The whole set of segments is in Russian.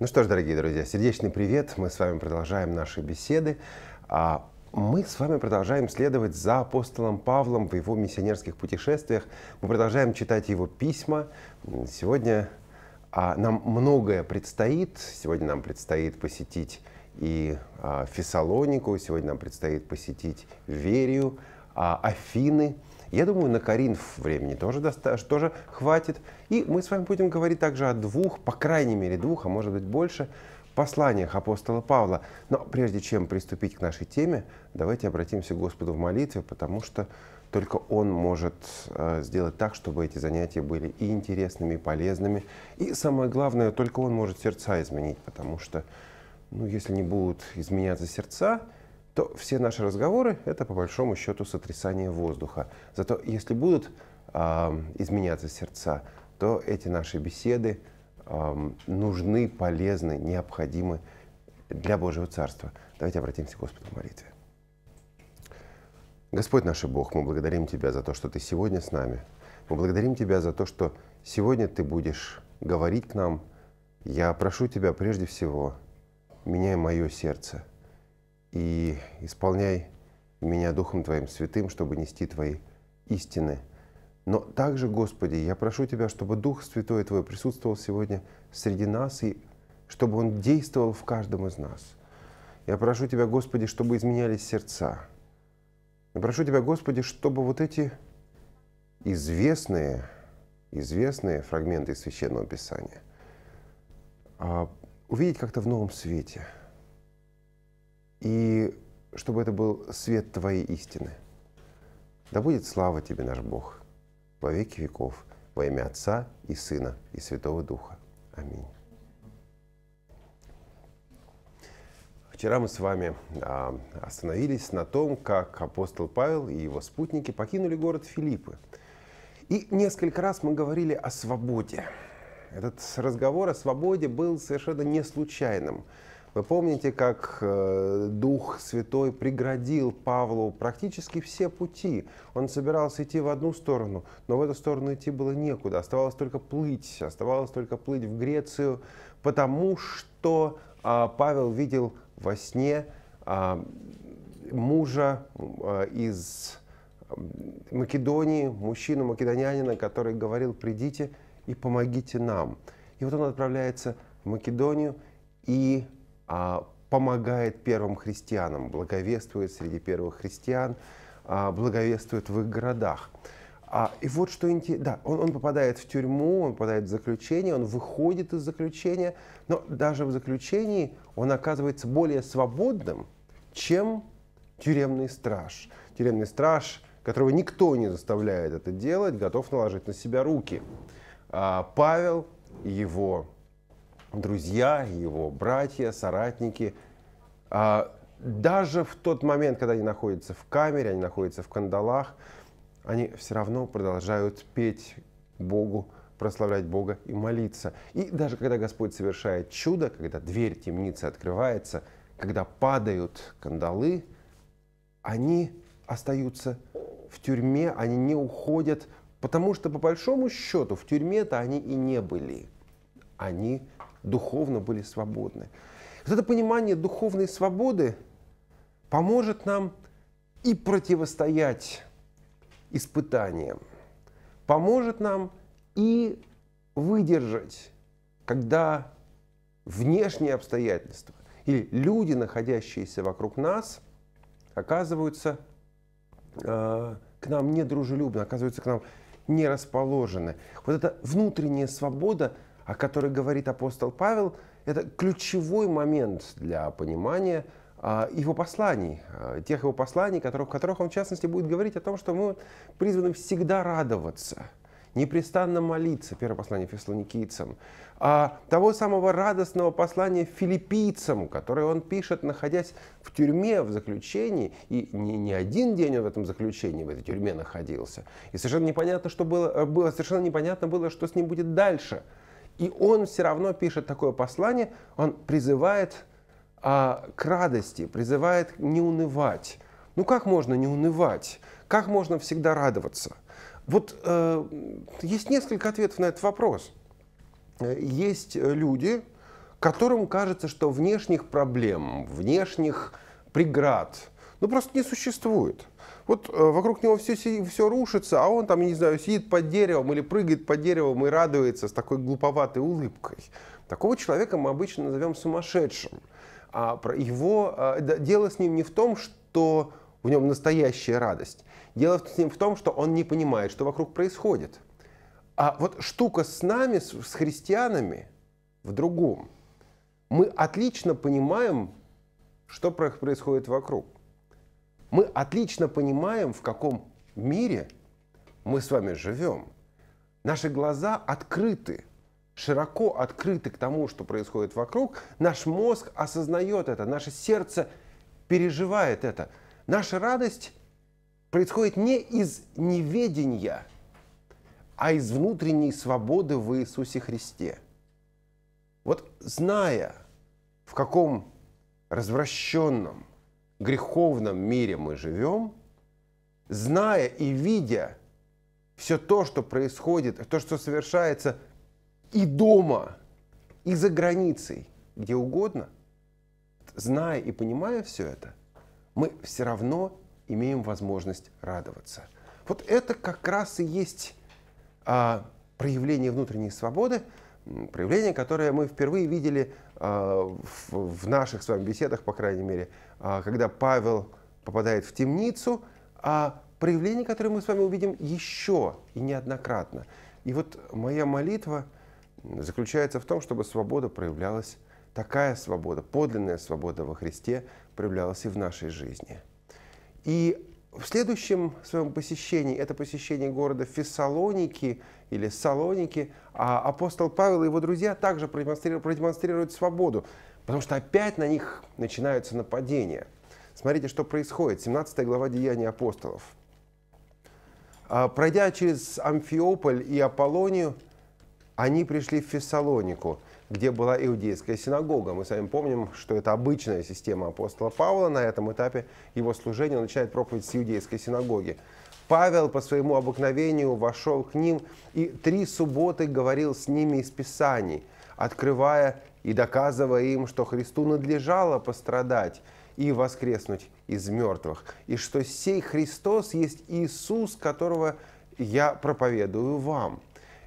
Ну что ж, дорогие друзья, сердечный привет. Мы с вами продолжаем наши беседы. А, мы с вами продолжаем следовать за апостолом Павлом в его миссионерских путешествиях. Мы продолжаем читать его письма. Сегодня а, нам многое предстоит. Сегодня нам предстоит посетить и а, Фессалонику, сегодня нам предстоит посетить Верию, Афины. Я думаю, на Каринф времени тоже, достаточно, тоже хватит. И мы с вами будем говорить также о двух, по крайней мере двух, а может быть больше, посланиях апостола Павла. Но прежде чем приступить к нашей теме, давайте обратимся к Господу в молитве, потому что только Он может э, сделать так, чтобы эти занятия были и интересными, и полезными. И самое главное, только Он может сердца изменить, потому что, ну, если не будут изменяться сердца, то все наши разговоры — это, по большому счету, сотрясание воздуха. Зато если будут э, изменяться сердца, то эти наши беседы э, нужны, полезны, необходимы для Божьего Царства. Давайте обратимся к Господу в молитве. Господь наш Бог, мы благодарим Тебя за то, что Ты сегодня с нами. Мы благодарим Тебя за то, что сегодня Ты будешь говорить к нам. Я прошу Тебя прежде всего, меняй мое сердце — и исполняй меня Духом Твоим Святым, чтобы нести Твои истины. Но также, Господи, я прошу Тебя, чтобы Дух Святой Твой присутствовал сегодня среди нас и чтобы Он действовал в каждом из нас. Я прошу Тебя, Господи, чтобы изменялись сердца. Я прошу Тебя, Господи, чтобы вот эти известные, известные фрагменты Священного Писания а, увидеть как-то в новом свете – чтобы это был свет Твоей истины. Да будет слава Тебе, наш Бог, во веки веков, во имя Отца и Сына и Святого Духа. Аминь. Вчера мы с вами а, остановились на том, как апостол Павел и его спутники покинули город Филиппы. И несколько раз мы говорили о свободе. Этот разговор о свободе был совершенно не случайным. Вы помните, как э, Дух Святой преградил Павлу практически все пути. Он собирался идти в одну сторону, но в эту сторону идти было некуда. Оставалось только плыть, оставалось только плыть в Грецию, потому что а, Павел видел во сне а, мужа а, из Македонии, мужчину македонянина, который говорил, придите и помогите нам. И вот он отправляется в Македонию и а, помогает первым христианам, благовествует среди первых христиан, а, благовествует в их городах. А, и вот что интересно, да, он, он попадает в тюрьму, он попадает в заключение, он выходит из заключения, но даже в заключении он оказывается более свободным, чем тюремный страж. Тюремный страж, которого никто не заставляет это делать, готов наложить на себя руки. А Павел его друзья, его братья, соратники. А, даже в тот момент, когда они находятся в камере, они находятся в кандалах, они все равно продолжают петь Богу, прославлять Бога и молиться. И даже когда Господь совершает чудо, когда дверь темницы открывается, когда падают кандалы, они остаются в тюрьме, они не уходят, потому что по большому счету в тюрьме-то они и не были. Они духовно были свободны. Вот это понимание духовной свободы поможет нам и противостоять испытаниям, поможет нам и выдержать, когда внешние обстоятельства или люди, находящиеся вокруг нас, оказываются э, к нам недружелюбны, оказываются к нам не расположены. Вот эта внутренняя свобода о которой говорит апостол Павел, это ключевой момент для понимания а, его посланий, а, тех его посланий, в которых он, в частности, будет говорить о том, что мы призваны всегда радоваться, непрестанно молиться, первое послание фессалоникийцам, а того самого радостного послания филиппийцам, которое он пишет, находясь в тюрьме, в заключении, и не, не один день он в этом заключении, в этой тюрьме находился, и совершенно непонятно, что было, было, совершенно непонятно было, что с ним будет дальше – и он все равно пишет такое послание, он призывает а, к радости, призывает не унывать. Ну как можно не унывать? Как можно всегда радоваться? Вот э, есть несколько ответов на этот вопрос. Э, есть э, люди, которым кажется, что внешних проблем, внешних преград, ну просто не существует. Вот э, вокруг него все, все рушится, а он там, я не знаю, сидит под деревом или прыгает под деревом и радуется с такой глуповатой улыбкой. Такого человека мы обычно назовем сумасшедшим. А про его, э, дело с ним не в том, что в нем настоящая радость. Дело с ним в том, что он не понимает, что вокруг происходит. А вот штука с нами, с христианами, в другом. Мы отлично понимаем, что происходит вокруг. Мы отлично понимаем, в каком мире мы с вами живем. Наши глаза открыты, широко открыты к тому, что происходит вокруг. Наш мозг осознает это, наше сердце переживает это. Наша радость происходит не из неведения, а из внутренней свободы в Иисусе Христе. Вот зная, в каком развращенном, греховном мире мы живем, зная и видя все то, что происходит, то, что совершается и дома, и за границей, где угодно, зная и понимая все это, мы все равно имеем возможность радоваться. Вот это как раз и есть а, проявление внутренней свободы – проявление, которое мы впервые видели а, в наших с вами беседах, по крайней мере, а, когда Павел попадает в темницу, а проявление, которое мы с вами увидим еще и неоднократно. И вот моя молитва заключается в том, чтобы свобода проявлялась, такая свобода, подлинная свобода во Христе проявлялась и в нашей жизни. И в следующем своем посещении, это посещение города Фессалоники или Салоники, а апостол Павел и его друзья также продемонстрируют, продемонстрируют свободу, потому что опять на них начинаются нападения. Смотрите, что происходит. 17 глава Деяний апостолов. А, пройдя через Амфиополь и Аполлонию, они пришли в Фессалонику – где была иудейская синагога. Мы с вами помним, что это обычная система апостола Павла. На этом этапе его служения начинает проповедь с иудейской синагоги. Павел по своему обыкновению вошел к ним и три субботы говорил с ними из Писаний, открывая и доказывая им, что Христу надлежало пострадать и воскреснуть из мертвых, и что сей Христос есть Иисус, которого я проповедую вам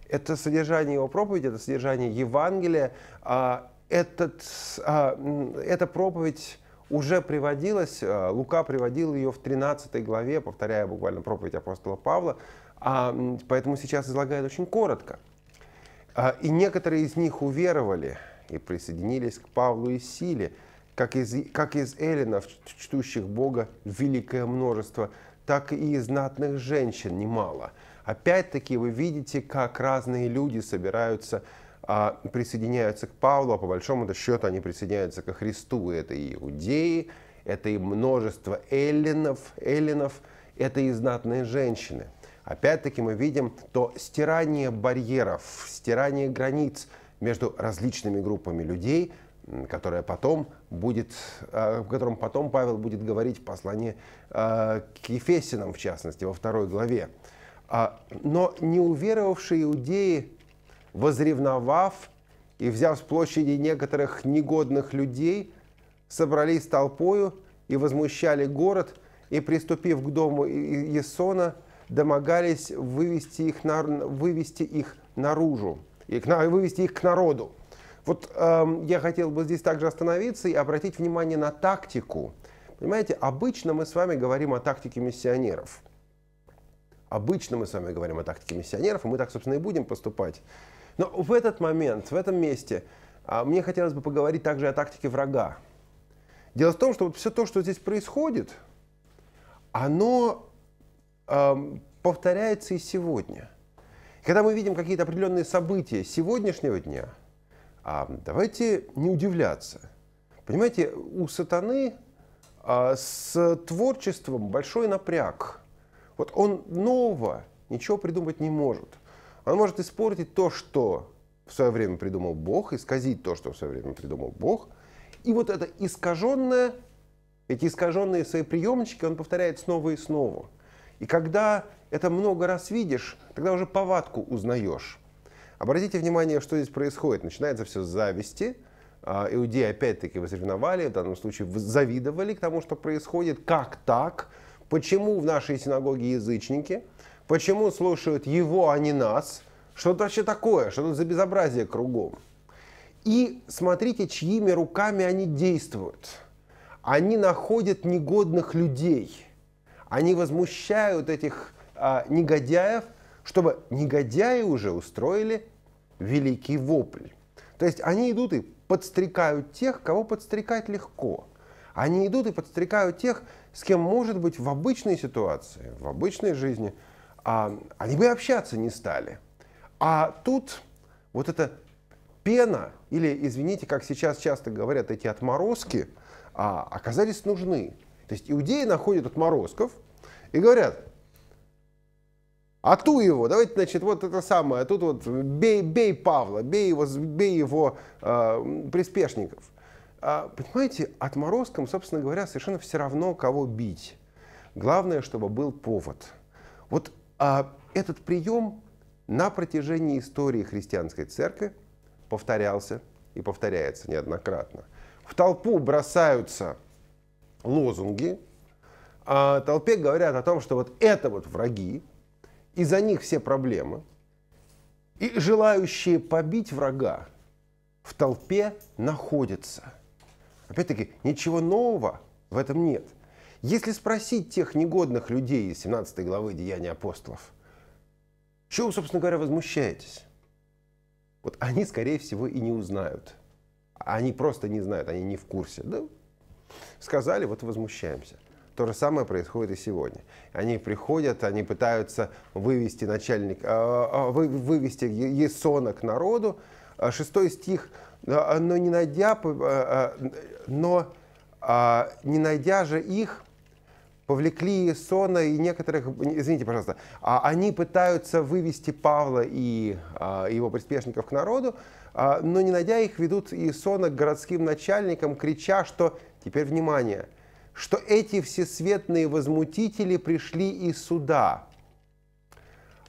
это содержание его проповеди, это содержание Евангелия. а Этот, а, эта проповедь уже приводилась, а, Лука приводил ее в 13 главе, повторяя буквально проповедь апостола Павла, а поэтому сейчас излагает очень коротко. А, и некоторые из них уверовали и присоединились к Павлу и Силе, как из, как из эллинов, чтущих Бога великое множество, так и из знатных женщин немало – Опять-таки вы видите, как разные люди собираются а, присоединяются к Павлу, а по большому счету они присоединяются ко Христу. Это и иудеи, это и множество эллинов, эллинов это и знатные женщины. Опять-таки мы видим то стирание барьеров, стирание границ между различными группами людей, которое потом будет, о а, котором потом Павел будет говорить в послании а, к Ефесинам, в частности, во второй главе. А, но неуверовавшие иудеи, возревновав и взяв с площади некоторых негодных людей, собрались толпою и возмущали город, и, приступив к дому Есона, домогались вывести их, на, вывести их наружу, и вывести их к народу. Вот э, я хотел бы здесь также остановиться и обратить внимание на тактику. Понимаете, обычно мы с вами говорим о тактике миссионеров – Обычно мы с вами говорим о тактике миссионеров, и мы так, собственно, и будем поступать. Но в этот момент, в этом месте, а, мне хотелось бы поговорить также о тактике врага. Дело в том, что вот все то, что здесь происходит, оно эм, повторяется и сегодня. когда мы видим какие-то определенные события сегодняшнего дня, а давайте не удивляться. Понимаете, у сатаны а, с творчеством большой напряг. Вот он нового ничего придумать не может. Он может испортить то, что в свое время придумал Бог, исказить то, что в свое время придумал Бог. И вот это искаженное, эти искаженные свои приемчики он повторяет снова и снова. И когда это много раз видишь, тогда уже повадку узнаешь. Обратите внимание, что здесь происходит. Начинается все с зависти. А, иудеи опять-таки возревновали, в данном случае завидовали к тому, что происходит. Как так? почему в нашей синагоге язычники, почему слушают его, а не нас, что это вообще такое, что это за безобразие кругом. И смотрите, чьими руками они действуют. Они находят негодных людей. Они возмущают этих а, негодяев, чтобы негодяи уже устроили великий вопль. То есть они идут и подстрекают тех, кого подстрекать легко. Они идут и подстрекают тех, с кем, может быть, в обычной ситуации, в обычной жизни, а, они бы общаться не стали. А тут вот эта пена, или, извините, как сейчас часто говорят, эти отморозки, а, оказались нужны. То есть иудеи находят отморозков и говорят, а ту его, давайте, значит, вот это самое, а тут вот бей, бей Павла, бей его, бей его э, приспешников. А, понимаете, отморозкам, собственно говоря, совершенно все равно, кого бить. Главное, чтобы был повод. Вот а, этот прием на протяжении истории христианской церкви повторялся и повторяется неоднократно. В толпу бросаются лозунги, а толпе говорят о том, что вот это вот враги, и за них все проблемы. И желающие побить врага в толпе находятся – Опять-таки, ничего нового в этом нет. Если спросить тех негодных людей из 17 главы Деяния апостолов, чего вы, собственно говоря, возмущаетесь? Вот они, скорее всего, и не узнают. Они просто не знают, они не в курсе. Да? Сказали, вот возмущаемся. То же самое происходит и сегодня. Они приходят, они пытаются вывести начальник, а, а, вывести Есона к народу. А шестой стих а, но не найдя, а, а, но не найдя же их, повлекли Сона и некоторых, извините, пожалуйста, они пытаются вывести Павла и его приспешников к народу, но не найдя их, ведут Иисона к городским начальникам, крича, что, теперь внимание, что эти всесветные возмутители пришли из суда.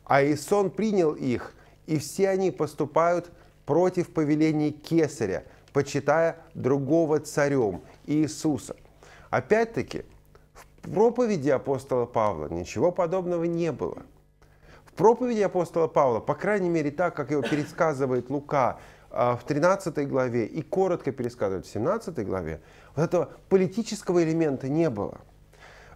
А Исон принял их, и все они поступают против повелений Кесаря, почитая другого царем Иисуса. Опять-таки, в проповеди апостола Павла ничего подобного не было. В проповеди апостола Павла, по крайней мере так, как его пересказывает Лука, а, в 13 главе и коротко пересказывает в 17 главе, вот этого политического элемента не было.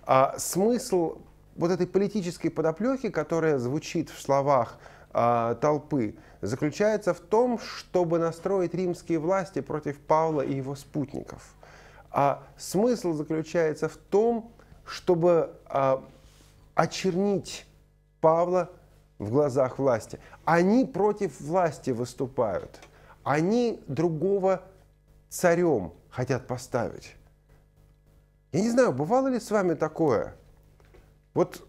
А смысл вот этой политической подоплеки, которая звучит в словах а, толпы заключается в том, чтобы настроить римские власти против Павла и его спутников. А смысл заключается в том, чтобы э, очернить Павла в глазах власти. Они против власти выступают. Они другого царем хотят поставить. Я не знаю, бывало ли с вами такое? Вот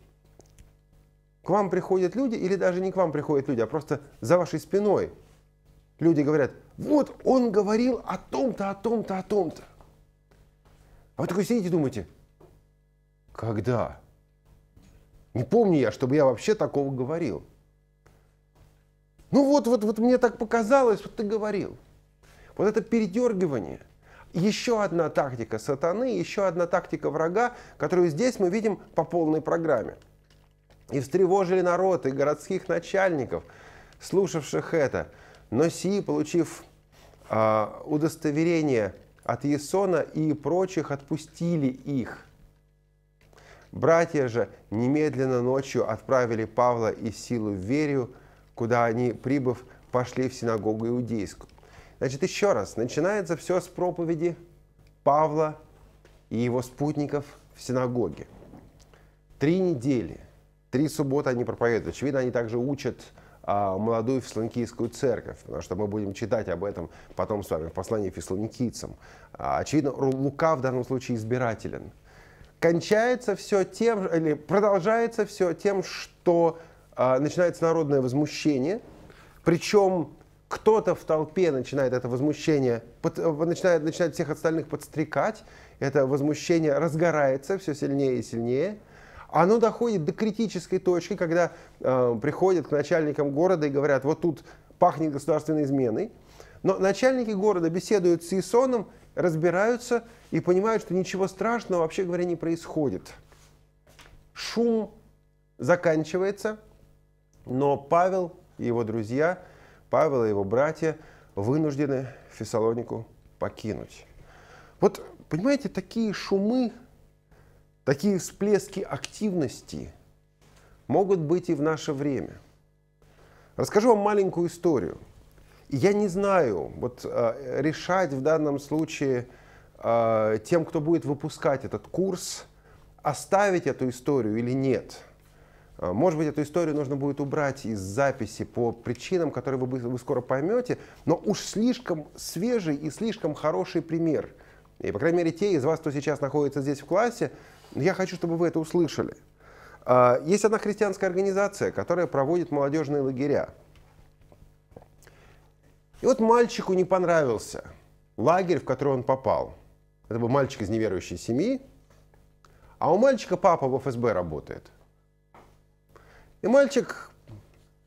к вам приходят люди, или даже не к вам приходят люди, а просто за вашей спиной. Люди говорят, вот он говорил о том-то, о том-то, о том-то. А вы такой сидите и думаете, когда? Не помню я, чтобы я вообще такого говорил. Ну вот, вот, вот мне так показалось, вот ты говорил. Вот это передергивание. Еще одна тактика сатаны, еще одна тактика врага, которую здесь мы видим по полной программе – и встревожили народ и городских начальников, слушавших это. Но Сии, получив э, удостоверение от Есона и прочих, отпустили их. Братья же немедленно ночью отправили Павла и Силу в Верию, куда они, прибыв, пошли в синагогу иудейскую. Значит, еще раз, начинается все с проповеди Павла и его спутников в синагоге. Три недели – Три субботы они проповедуют. Очевидно, они также учат а, молодую фессалоникийскую церковь, потому что мы будем читать об этом потом с вами в послании фессалоникийцам. А, очевидно, Лука в данном случае избирателен. Кончается все тем, или продолжается все тем, что а, начинается народное возмущение, причем кто-то в толпе начинает это возмущение, под, э, начинает, начинает всех остальных подстрекать, это возмущение разгорается все сильнее и сильнее – оно доходит до критической точки, когда э, приходят к начальникам города и говорят, вот тут пахнет государственной изменой. Но начальники города беседуют с Исоном, разбираются и понимают, что ничего страшного, вообще говоря, не происходит. Шум заканчивается, но Павел и его друзья, Павел и его братья вынуждены Фессалонику покинуть. Вот, понимаете, такие шумы Такие всплески активности могут быть и в наше время. Расскажу вам маленькую историю. Я не знаю, вот э, решать в данном случае э, тем, кто будет выпускать этот курс, оставить эту историю или нет. Э, может быть, эту историю нужно будет убрать из записи по причинам, которые вы, вы скоро поймете, но уж слишком свежий и слишком хороший пример – и, по крайней мере, те из вас, кто сейчас находится здесь в классе, я хочу, чтобы вы это услышали. А, есть одна христианская организация, которая проводит молодежные лагеря. И вот мальчику не понравился лагерь, в который он попал. Это был мальчик из неверующей семьи, а у мальчика папа в ФСБ работает. И мальчик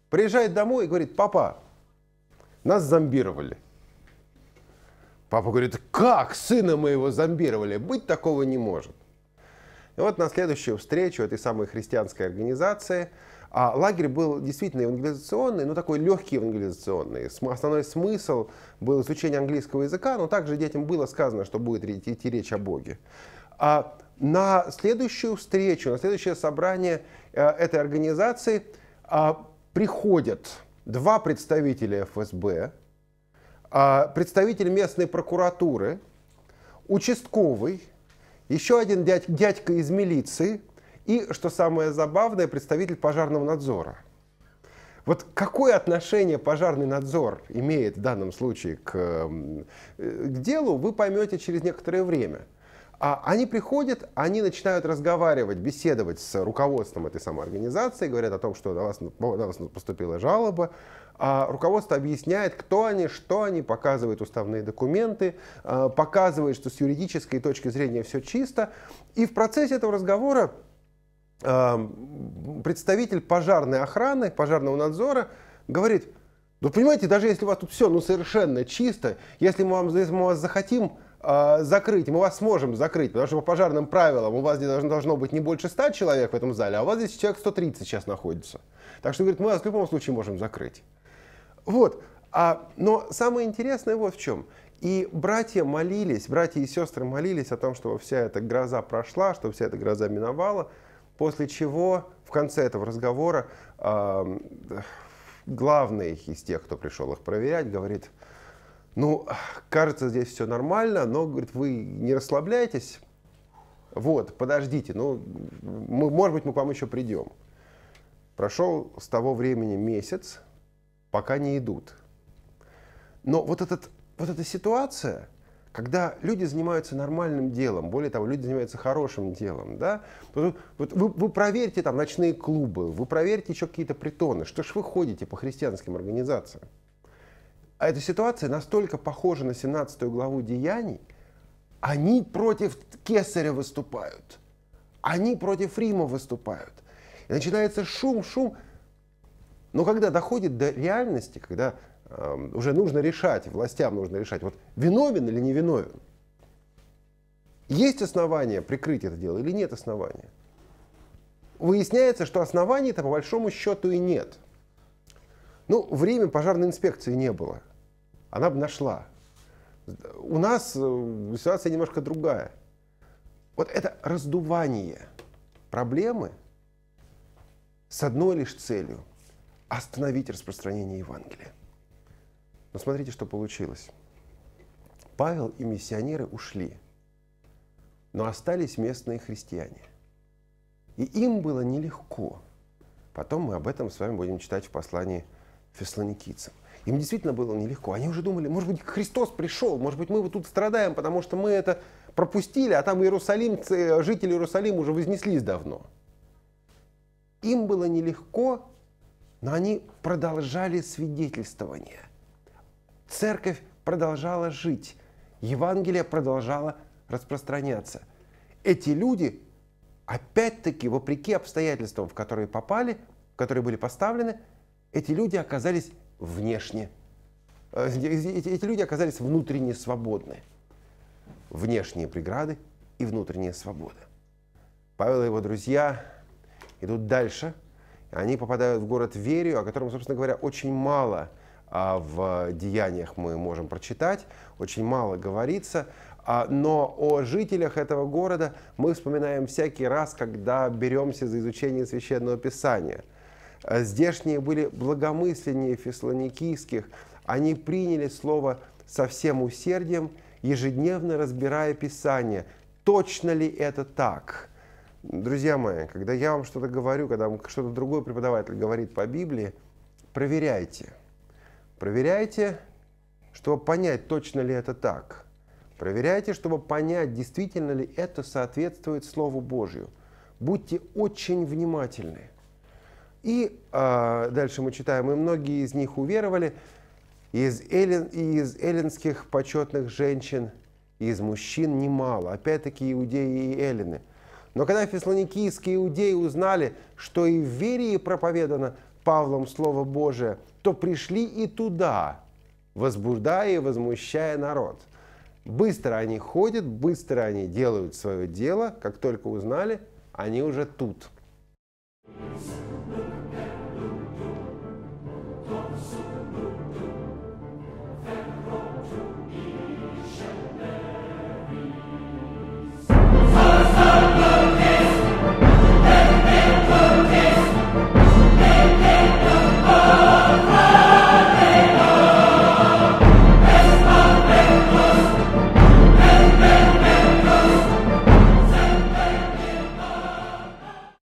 приезжает домой и говорит, папа, нас зомбировали. Папа говорит, как сына моего зомбировали? Быть такого не может. И вот на следующую встречу этой самой христианской организации а лагерь был действительно евангелизационный, но такой легкий евангелизационный. Основной смысл был изучение английского языка, но также детям было сказано, что будет идти речь о Боге. А на следующую встречу, на следующее собрание э, этой организации а, приходят два представителя ФСБ, а, представитель местной прокуратуры, участковый, еще один дядь, дядька из милиции и, что самое забавное, представитель пожарного надзора. Вот какое отношение пожарный надзор имеет в данном случае к, э, к делу, вы поймете через некоторое время – а они приходят, они начинают разговаривать, беседовать с руководством этой самой организации, говорят о том, что на вас, на вас поступила жалоба. А руководство объясняет, кто они, что они, показывает уставные документы, а, показывает, что с юридической точки зрения все чисто. И в процессе этого разговора а, представитель пожарной охраны, пожарного надзора говорит, ну понимаете, даже если у вас тут все ну, совершенно чисто, если мы, вам, если мы вас захотим, а, закрыть, мы вас сможем закрыть, потому что по пожарным правилам у вас здесь должно, должно быть не больше 100 человек в этом зале, а у вас здесь человек 130 сейчас находится. Так что, говорит, мы вас в любом случае можем закрыть. Вот. А, но самое интересное вот в чем. И братья молились, братья и сестры молились о том, чтобы вся эта гроза прошла, чтобы вся эта гроза миновала, после чего в конце этого разговора э, главный из тех, кто пришел их проверять, говорит, ну, кажется, здесь все нормально, но, говорит, вы не расслабляйтесь, вот, подождите, ну, мы, может быть, мы к вам еще придем. Прошел с того времени месяц, пока не идут. Но вот, этот, вот эта ситуация, когда люди занимаются нормальным делом, более того, люди занимаются хорошим делом, да, вот, вы, вы проверьте там ночные клубы, вы проверьте еще какие-то притоны, что ж вы ходите по христианским организациям? А эта ситуация настолько похожа на 17 главу Деяний, они против Кесаря выступают, они против Рима выступают. И начинается шум, шум. Но когда доходит до реальности, когда э, уже нужно решать, властям нужно решать, вот виновен или не виновен, есть основания прикрыть это дело или нет основания? Выясняется, что оснований-то по большому счету и нет. Ну, время пожарной инспекции не было она бы нашла. У нас э, ситуация немножко другая. Вот это раздувание проблемы с одной лишь целью – остановить распространение Евангелия. Но смотрите, что получилось. Павел и миссионеры ушли, но остались местные христиане. И им было нелегко. Потом мы об этом с вами будем читать в послании фессалоникийцам. Им действительно было нелегко. Они уже думали, может быть, Христос пришел, может быть, мы вот тут страдаем, потому что мы это пропустили, а там иерусалимцы, жители Иерусалима уже вознеслись давно. Им было нелегко, но они продолжали свидетельствование. Церковь продолжала жить, Евангелие продолжало распространяться. Эти люди, опять-таки, вопреки обстоятельствам, в которые попали, в которые были поставлены, эти люди оказались внешне. Э, эти люди оказались внутренне свободны. Внешние преграды и внутренняя свобода. Павел и его друзья идут дальше. Они попадают в город Верию, о котором, собственно говоря, очень мало а, в деяниях мы можем прочитать, очень мало говорится. А, но о жителях этого города мы вспоминаем всякий раз, когда беремся за изучение священного писания – Э, здешние были благомысленнее фессалоникийских. Они приняли слово со всем усердием, ежедневно разбирая Писание. Точно ли это так? Друзья мои, когда я вам что-то говорю, когда что-то другой преподаватель говорит по Библии, проверяйте. Проверяйте, чтобы понять, точно ли это так – Проверяйте, чтобы понять, действительно ли это соответствует Слову Божью. Будьте очень внимательны. И э, дальше мы читаем, «И многие из них уверовали, из, эллин, и из эллинских почетных женщин, и из мужчин немало». Опять-таки иудеи и эллины. Но когда фессалоникийские иудеи узнали, что и в Верии проповедано Павлом Слово Божие, то пришли и туда, возбуждая и возмущая народ. Быстро они ходят, быстро они делают свое дело, как только узнали, они уже тут. thank you